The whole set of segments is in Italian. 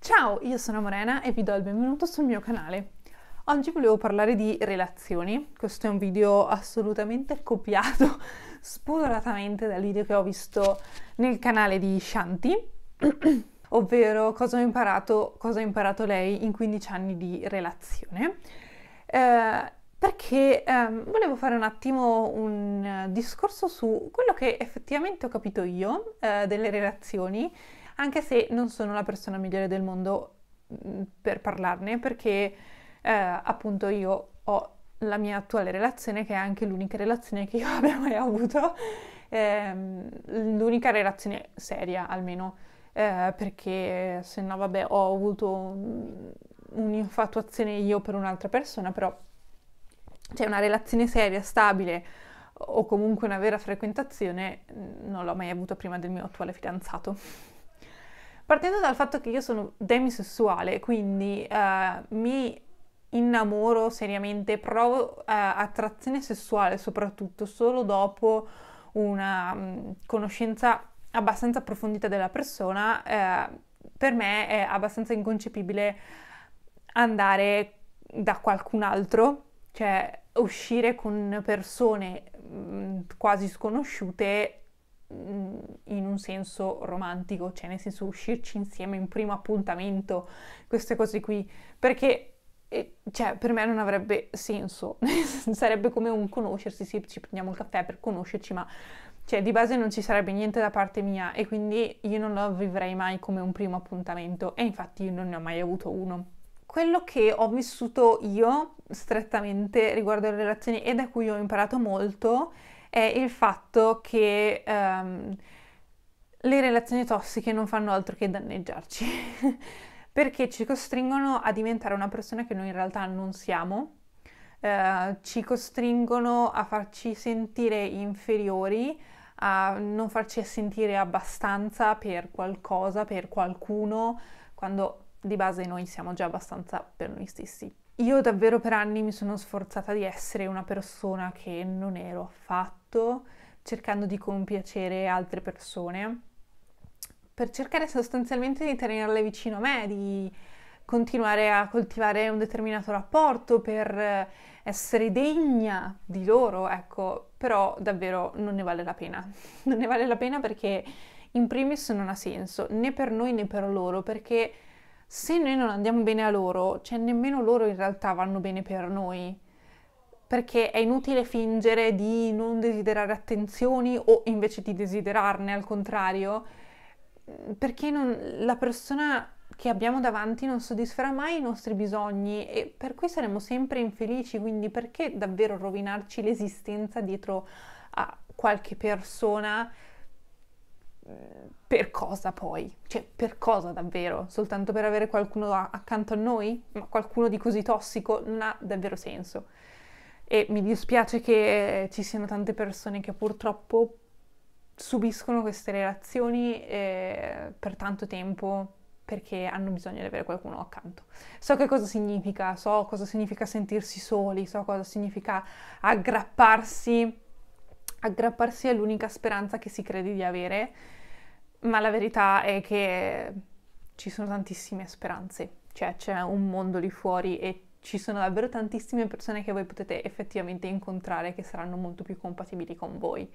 Ciao, io sono Morena e vi do il benvenuto sul mio canale. Oggi volevo parlare di relazioni, questo è un video assolutamente copiato spudoratamente dal video che ho visto nel canale di Shanti, ovvero cosa ho imparato, cosa ha imparato lei in 15 anni di relazione. Eh, perché ehm, volevo fare un attimo un eh, discorso su quello che effettivamente ho capito io eh, delle relazioni, anche se non sono la persona migliore del mondo mm, per parlarne, perché eh, appunto io ho la mia attuale relazione, che è anche l'unica relazione che io abbia mai avuto, ehm, l'unica relazione seria almeno, eh, perché se no vabbè ho avuto un'infatuazione io per un'altra persona, però cioè una relazione seria, stabile o comunque una vera frequentazione non l'ho mai avuta prima del mio attuale fidanzato. Partendo dal fatto che io sono demisessuale, quindi uh, mi innamoro seriamente, provo uh, attrazione sessuale soprattutto solo dopo una um, conoscenza abbastanza approfondita della persona, uh, per me è abbastanza inconcepibile andare da qualcun altro, cioè uscire con persone mh, quasi sconosciute mh, in un senso romantico, cioè nel senso uscirci insieme in primo appuntamento, queste cose qui, perché eh, cioè, per me non avrebbe senso, sarebbe come un conoscersi, sì, ci prendiamo il caffè per conoscerci, ma cioè, di base non ci sarebbe niente da parte mia e quindi io non lo vivrei mai come un primo appuntamento e infatti io non ne ho mai avuto uno quello che ho vissuto io strettamente riguardo alle relazioni e da cui ho imparato molto è il fatto che um, le relazioni tossiche non fanno altro che danneggiarci perché ci costringono a diventare una persona che noi in realtà non siamo, eh, ci costringono a farci sentire inferiori, a non farci sentire abbastanza per qualcosa, per qualcuno, quando di base noi siamo già abbastanza per noi stessi. Io davvero per anni mi sono sforzata di essere una persona che non ero affatto, cercando di compiacere altre persone, per cercare sostanzialmente di tenerle vicino a me, di continuare a coltivare un determinato rapporto, per essere degna di loro, ecco, però davvero non ne vale la pena. Non ne vale la pena perché in primis non ha senso, né per noi né per loro, perché se noi non andiamo bene a loro, cioè nemmeno loro in realtà vanno bene per noi. Perché è inutile fingere di non desiderare attenzioni o invece di desiderarne, al contrario, perché non, la persona che abbiamo davanti non soddisferà mai i nostri bisogni e per cui saremo sempre infelici, quindi perché davvero rovinarci l'esistenza dietro a qualche persona eh, per cosa poi? Cioè, per cosa davvero? Soltanto per avere qualcuno accanto a noi? Ma qualcuno di così tossico non ha davvero senso. E mi dispiace che ci siano tante persone che purtroppo subiscono queste relazioni eh, per tanto tempo perché hanno bisogno di avere qualcuno accanto. So che cosa significa, so cosa significa sentirsi soli, so cosa significa aggrapparsi, aggrapparsi all'unica speranza che si crede di avere ma la verità è che ci sono tantissime speranze, cioè c'è un mondo lì fuori e ci sono davvero tantissime persone che voi potete effettivamente incontrare che saranno molto più compatibili con voi.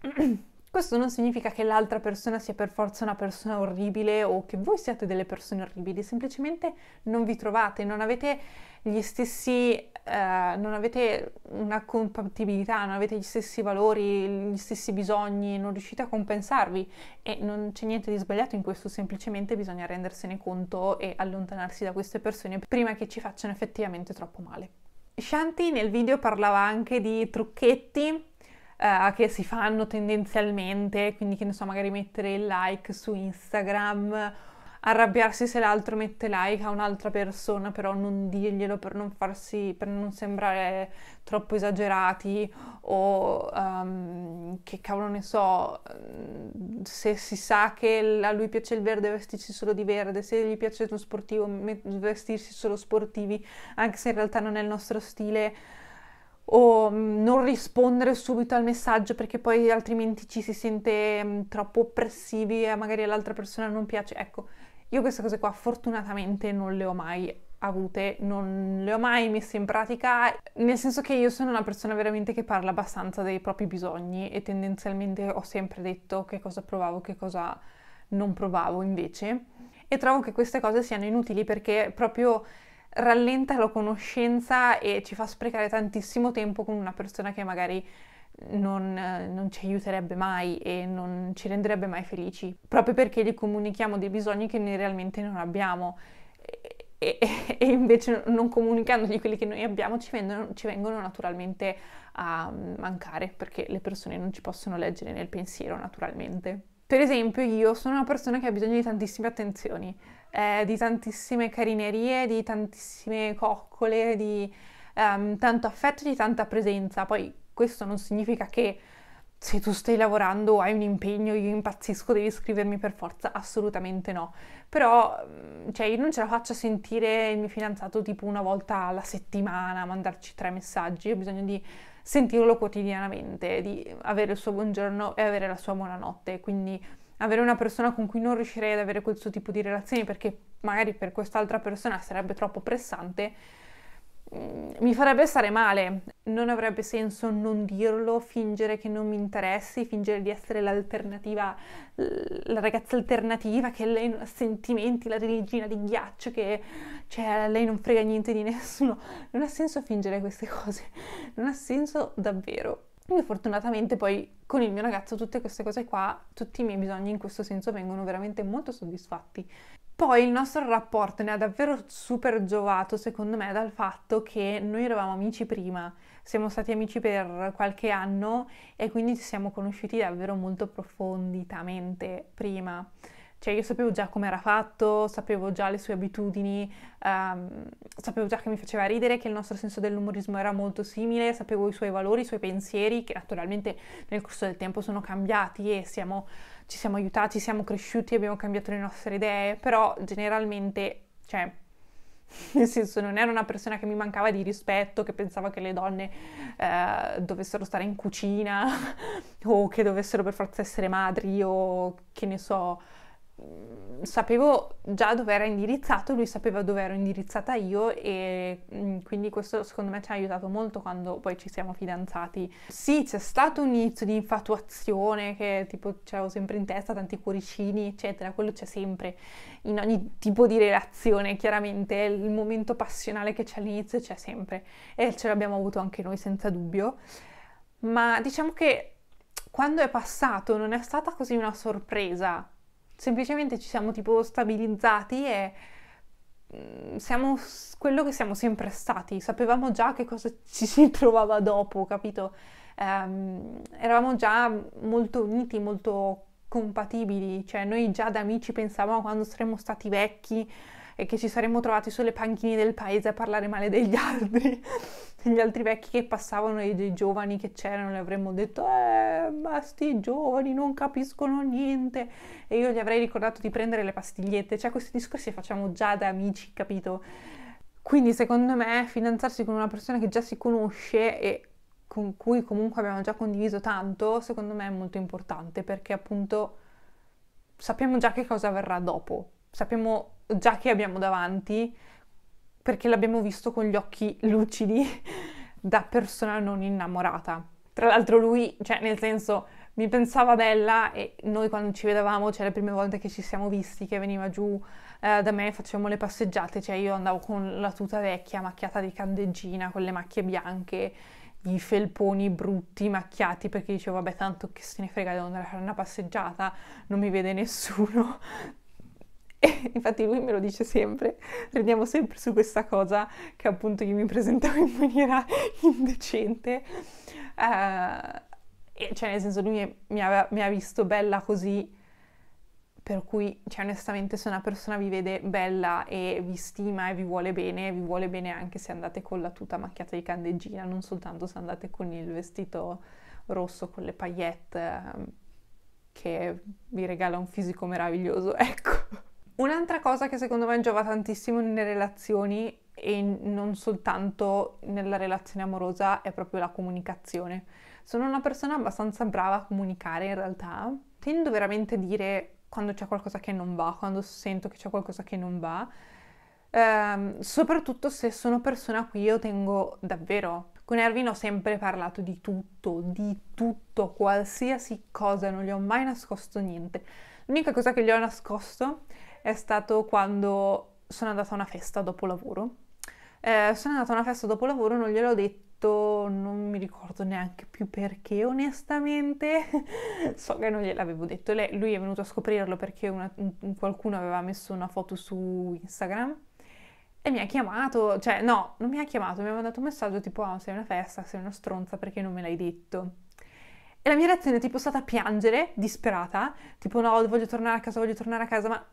Questo non significa che l'altra persona sia per forza una persona orribile o che voi siate delle persone orribili, semplicemente non vi trovate, non avete gli stessi Uh, non avete una compatibilità, non avete gli stessi valori, gli stessi bisogni, non riuscite a compensarvi e non c'è niente di sbagliato in questo, semplicemente bisogna rendersene conto e allontanarsi da queste persone prima che ci facciano effettivamente troppo male. Shanti nel video parlava anche di trucchetti eh, che si fanno tendenzialmente, quindi che ne so, magari mettere il like su Instagram, arrabbiarsi se l'altro mette like a un'altra persona, però non dirglielo per non, farsi, per non sembrare troppo esagerati o um, che cavolo ne so, mm, se si sa che a lui piace il verde vestirsi solo di verde, se gli piace lo sportivo vestirsi solo sportivi, anche se in realtà non è il nostro stile o mm, non rispondere subito al messaggio perché poi altrimenti ci si sente mm, troppo oppressivi e magari all'altra persona non piace. Ecco, io queste cose qua fortunatamente non le ho mai avute, non le ho mai messe in pratica, nel senso che io sono una persona veramente che parla abbastanza dei propri bisogni e tendenzialmente ho sempre detto che cosa provavo, che cosa non provavo invece. E trovo che queste cose siano inutili perché proprio rallenta la conoscenza e ci fa sprecare tantissimo tempo con una persona che magari non, non, ci aiuterebbe mai e non ci renderebbe mai felici, proprio perché gli comunichiamo dei bisogni che noi realmente non abbiamo. E, e, e invece non comunicandogli quelli che noi abbiamo ci, vendono, ci vengono naturalmente a mancare perché le persone non ci possono leggere nel pensiero naturalmente. Per esempio, io sono una persona che ha bisogno di tantissime attenzioni, eh, di tantissime carinerie, di tantissime coccole, di ehm, tanto affetto, di tanta presenza. Poi questo non significa che se tu stai lavorando hai un impegno, io impazzisco, devi scrivermi per forza, assolutamente no. Però, mm, cioè, io non ce la faccio sentire il mio fidanzato tipo una volta alla settimana, mandarci tre messaggi, ho bisogno di sentirlo quotidianamente, di avere il suo buongiorno e avere la sua buonanotte, quindi avere una persona con cui non riuscirei ad avere questo tipo di relazioni perché magari per quest'altra persona sarebbe troppo pressante Mm, mi farebbe stare male. Non avrebbe senso non dirlo, fingere che non mi interessi, fingere di essere l'alternativa, la ragazza alternativa che lei non ha sentimenti, la regina di ghiaccio che cioè, lei non frega niente di nessuno. Non ha senso fingere queste cose, non ha senso davvero. Io fortunatamente poi con il mio ragazzo tutte queste cose qua, tutti i miei bisogni in questo senso vengono veramente molto soddisfatti. Poi il nostro rapporto ne ha davvero super giovato secondo me dal fatto che noi eravamo amici prima, siamo stati amici per qualche anno e quindi ci siamo conosciuti davvero molto profonditamente prima. Cioè io sapevo già come era fatto, sapevo già le sue abitudini, ehm, sapevo già che mi faceva ridere, che il nostro senso dell'umorismo era molto simile, sapevo i suoi valori, i suoi pensieri, che naturalmente nel corso del tempo sono cambiati e siamo, ci siamo aiutati, siamo cresciuti, abbiamo cambiato le nostre idee, però generalmente, cioè, nel senso non era una persona che mi mancava di rispetto, che pensava che le donne eh, dovessero stare in cucina o che dovessero per forza essere madri o che ne so, Mm, sapevo già dove era indirizzato, lui sapeva dove ero indirizzata io e mm, quindi questo secondo me ci ha aiutato molto quando poi ci siamo fidanzati. Sì, c'è stato un inizio di infatuazione che tipo c'avevo sempre in testa tanti cuoricini, eccetera, quello c'è sempre in ogni tipo di relazione, chiaramente il momento passionale che c'è all'inizio c'è sempre e ce l'abbiamo avuto anche noi senza dubbio. Ma diciamo che quando è passato non è stata così una sorpresa semplicemente ci siamo tipo stabilizzati e mm, siamo quello che siamo sempre stati, sapevamo già che cosa ci si trovava dopo, capito? Um, eravamo già molto uniti, molto compatibili, cioè noi già da amici pensavamo quando saremmo stati vecchi e che ci saremmo trovati sulle panchine del paese a parlare male degli altri, degli altri vecchi che passavano e dei giovani che c'erano e avremmo detto eh ma sti giovani non capiscono niente e io gli avrei ricordato di prendere le pastigliette, cioè questi discorsi li facciamo già da amici, capito? Quindi secondo me fidanzarsi con una persona che già si conosce e con cui comunque abbiamo già condiviso tanto, secondo me è molto importante perché appunto sappiamo già che cosa verrà dopo, sappiamo già che abbiamo davanti perché l'abbiamo visto con gli occhi lucidi da persona non innamorata. Tra l'altro lui, cioè nel senso, mi pensava bella e noi quando ci vedevamo, cioè le prime volte che ci siamo visti, che veniva giù eh, da me, facevamo le passeggiate, cioè io andavo con la tuta vecchia macchiata di candeggina, con le macchie bianche, i felponi brutti, macchiati, perché dicevo vabbè tanto che se ne frega, devo andare a fare una passeggiata, non mi vede nessuno, e infatti lui me lo dice sempre, ridiamo sempre su questa cosa che appunto io mi presentavo in maniera indecente. Uh, cioè nel senso lui mi, aveva, mi ha visto bella così, per cui cioè, onestamente se una persona vi vede bella e vi stima e vi vuole bene, vi vuole bene anche se andate con la tuta macchiata di candeggina, non soltanto se andate con il vestito rosso con le paillette ehm, che vi regala un fisico meraviglioso, ecco. Un'altra cosa che secondo me giova tantissimo nelle relazioni e non soltanto nella relazione amorosa è proprio la comunicazione. Sono una persona abbastanza brava a comunicare in realtà, tendo veramente a dire quando c'è qualcosa che non va, quando sento che c'è qualcosa che non va, ehm, soprattutto se sono persona a cui io tengo davvero. Con Erwin ho sempre parlato di tutto, di tutto, qualsiasi cosa, non gli ho mai nascosto niente. L'unica cosa che gli ho nascosto è stato quando sono andata a una festa dopo lavoro. Eh, sono andata a una festa dopo lavoro, non gliel'ho detto, non mi ricordo neanche più perché, onestamente. so che non gliel'avevo detto. Lei, lui è venuto a scoprirlo perché una, qualcuno aveva messo una foto su Instagram e mi ha chiamato, cioè no, non mi ha chiamato, mi ha mandato un messaggio tipo oh, sei una festa, sei una stronza perché non me l'hai detto. E la mia reazione è tipo stata piangere, disperata, tipo no, voglio tornare a casa, voglio tornare a casa, ma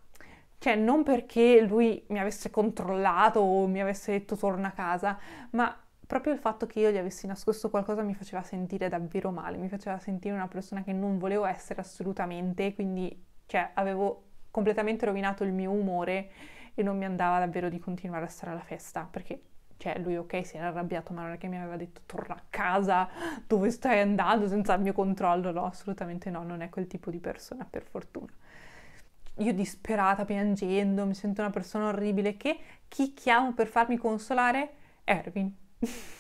cioè, non perché lui mi avesse controllato o mi avesse detto torna a casa, ma proprio il fatto che io gli avessi nascosto qualcosa mi faceva sentire davvero male, mi faceva sentire una persona che non volevo essere assolutamente, quindi cioè, avevo completamente rovinato il mio umore e non mi andava davvero di continuare a stare alla festa, perché cioè, lui ok si era arrabbiato, ma non è che mi aveva detto torna a casa, dove stai andando senza il mio controllo, no, assolutamente no, non è quel tipo di persona per fortuna io disperata piangendo, mi sento una persona orribile, che chi chiamo per farmi consolare? Erwin.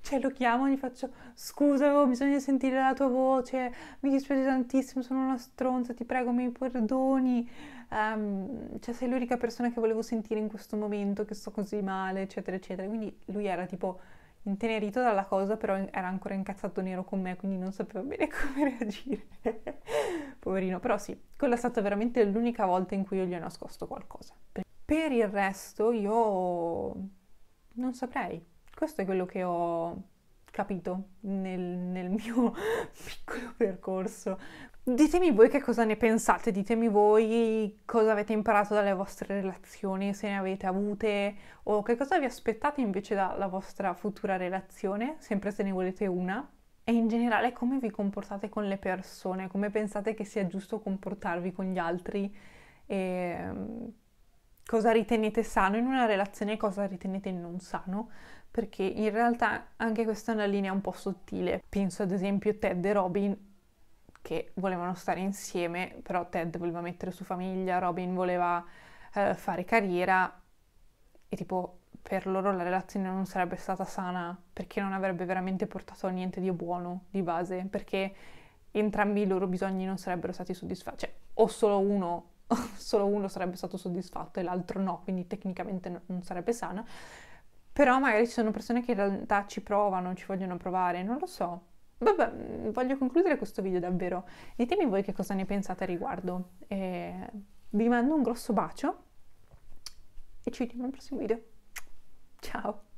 cioè lo chiamo e gli faccio scusa, ho bisogno di sentire la tua voce, mi dispiace tantissimo, sono una stronza, ti prego mi perdoni, um, cioè sei l'unica persona che volevo sentire in questo momento, che sto così male, eccetera, eccetera. Quindi lui era tipo Intenerito dalla cosa, però era ancora incazzato nero con me, quindi non sapeva bene come reagire. Poverino, però sì, quella è stata veramente l'unica volta in cui io gli ho nascosto qualcosa. Per il resto io non saprei. Questo è quello che ho capito nel, nel mio piccolo percorso. Ditemi voi che cosa ne pensate, ditemi voi cosa avete imparato dalle vostre relazioni, se ne avete avute o che cosa vi aspettate invece dalla vostra futura relazione, sempre se ne volete una. E in generale come vi comportate con le persone, come pensate che sia giusto comportarvi con gli altri e mm, cosa ritenete sano in una relazione e cosa ritenete non sano, perché in realtà anche questa è una linea un po' sottile. Penso ad esempio Ted e Robin che volevano stare insieme, però Ted voleva mettere su famiglia, Robin voleva eh, fare carriera e tipo per loro la relazione non sarebbe stata sana perché non avrebbe veramente portato niente di buono di base, perché entrambi i loro bisogni non sarebbero stati soddisfatti, cioè o solo uno, solo uno sarebbe stato soddisfatto e l'altro no, quindi tecnicamente non sarebbe sana. Però magari ci sono persone che in realtà ci provano, ci vogliono provare, non lo so. Vabbè, mm, voglio concludere questo video davvero. Ditemi voi che cosa ne pensate a riguardo. E vi mando un grosso bacio e ci vediamo al prossimo video. Ciao!